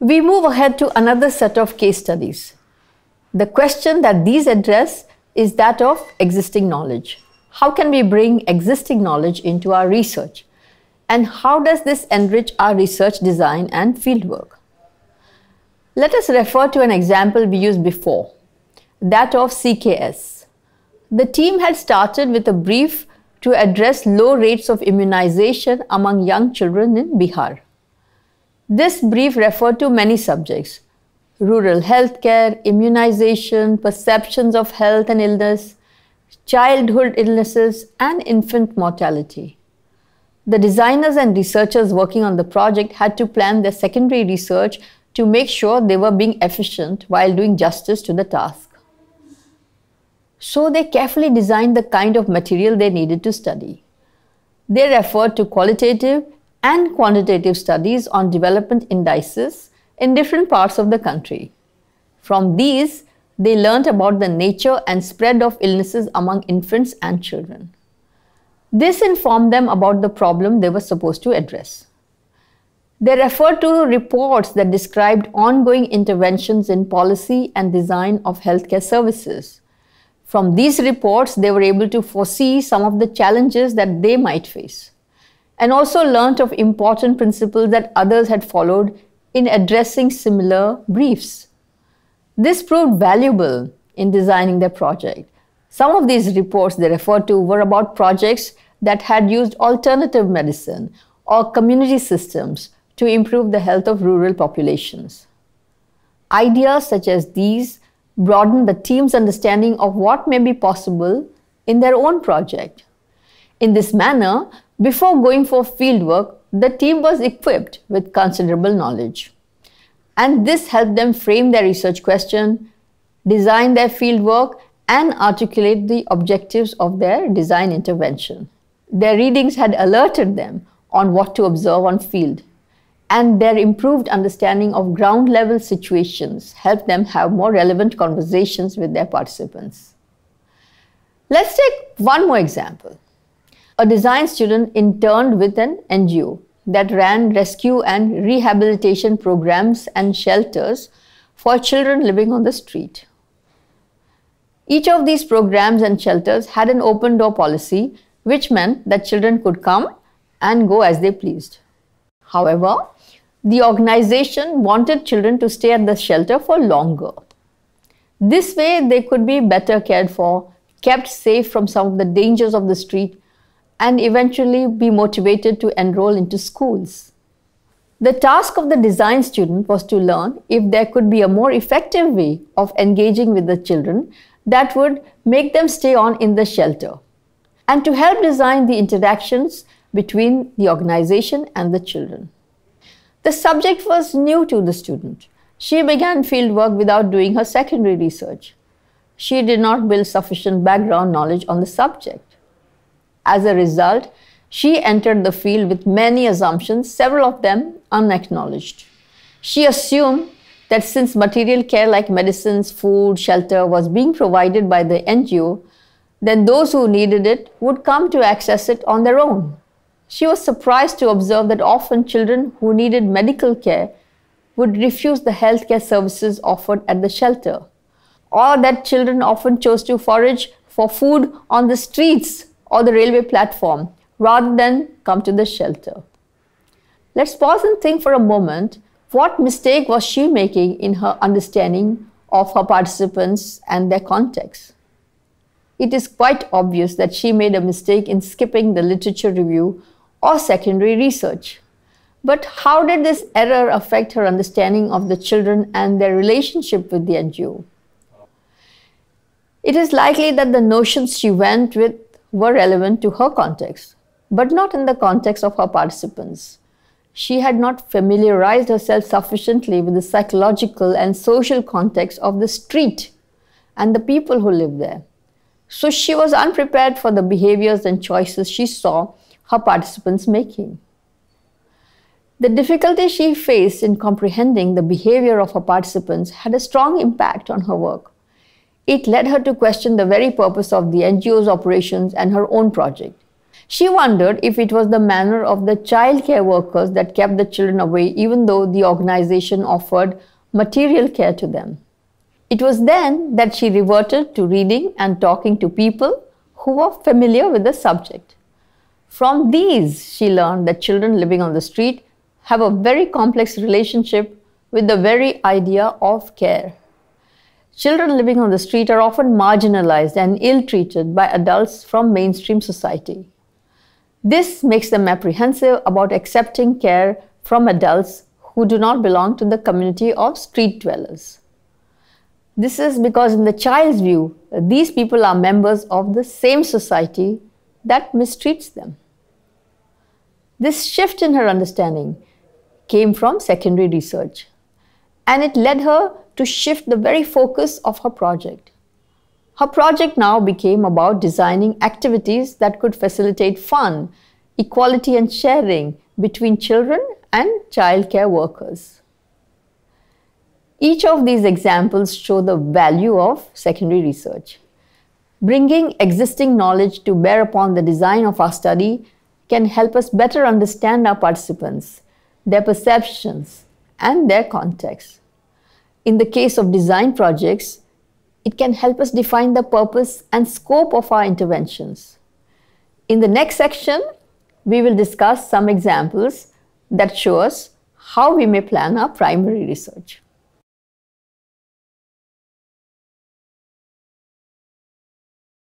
We move ahead to another set of case studies. The question that these address is that of existing knowledge. How can we bring existing knowledge into our research? And how does this enrich our research design and fieldwork? Let us refer to an example we used before, that of CKS. The team had started with a brief to address low rates of immunization among young children in Bihar. This brief referred to many subjects rural healthcare, immunization, perceptions of health and illness, childhood illnesses, and infant mortality. The designers and researchers working on the project had to plan their secondary research to make sure they were being efficient while doing justice to the task. So they carefully designed the kind of material they needed to study. They referred to qualitative and quantitative studies on development indices in different parts of the country. From these, they learnt about the nature and spread of illnesses among infants and children. This informed them about the problem they were supposed to address. They referred to reports that described ongoing interventions in policy and design of healthcare services. From these reports, they were able to foresee some of the challenges that they might face and also learnt of important principles that others had followed in addressing similar briefs. This proved valuable in designing their project. Some of these reports they referred to were about projects that had used alternative medicine or community systems to improve the health of rural populations. Ideas such as these broaden the team's understanding of what may be possible in their own project. In this manner, before going for fieldwork, the team was equipped with considerable knowledge. And this helped them frame their research question, design their fieldwork, and articulate the objectives of their design intervention. Their readings had alerted them on what to observe on field, and their improved understanding of ground level situations helped them have more relevant conversations with their participants. Let's take one more example a design student interned with an NGO that ran rescue and rehabilitation programs and shelters for children living on the street. Each of these programs and shelters had an open door policy, which meant that children could come and go as they pleased. However, the organization wanted children to stay at the shelter for longer. This way, they could be better cared for, kept safe from some of the dangers of the street, and eventually be motivated to enroll into schools. The task of the design student was to learn if there could be a more effective way of engaging with the children that would make them stay on in the shelter and to help design the interactions between the organization and the children. The subject was new to the student. She began fieldwork without doing her secondary research. She did not build sufficient background knowledge on the subject. As a result, she entered the field with many assumptions, several of them unacknowledged. She assumed that since material care like medicines, food, shelter was being provided by the NGO, then those who needed it would come to access it on their own. She was surprised to observe that often children who needed medical care would refuse the healthcare services offered at the shelter, or that children often chose to forage for food on the streets or the railway platform rather than come to the shelter. Let's pause and think for a moment what mistake was she making in her understanding of her participants and their context? It is quite obvious that she made a mistake in skipping the literature review or secondary research. But how did this error affect her understanding of the children and their relationship with the NGO? It is likely that the notions she went with were relevant to her context, but not in the context of her participants. She had not familiarized herself sufficiently with the psychological and social context of the street and the people who lived there. So she was unprepared for the behaviors and choices she saw her participants making. The difficulty she faced in comprehending the behavior of her participants had a strong impact on her work. It led her to question the very purpose of the NGO's operations and her own project. She wondered if it was the manner of the childcare workers that kept the children away, even though the organization offered material care to them. It was then that she reverted to reading and talking to people who were familiar with the subject. From these, she learned that children living on the street have a very complex relationship with the very idea of care. Children living on the street are often marginalized and ill treated by adults from mainstream society. This makes them apprehensive about accepting care from adults who do not belong to the community of street dwellers. This is because, in the child's view, these people are members of the same society that mistreats them. This shift in her understanding came from secondary research and it led her to shift the very focus of her project. Her project now became about designing activities that could facilitate fun, equality, and sharing between children and childcare workers. Each of these examples show the value of secondary research. Bringing existing knowledge to bear upon the design of our study can help us better understand our participants, their perceptions, and their context. In the case of design projects, it can help us define the purpose and scope of our interventions. In the next section, we will discuss some examples that show us how we may plan our primary research.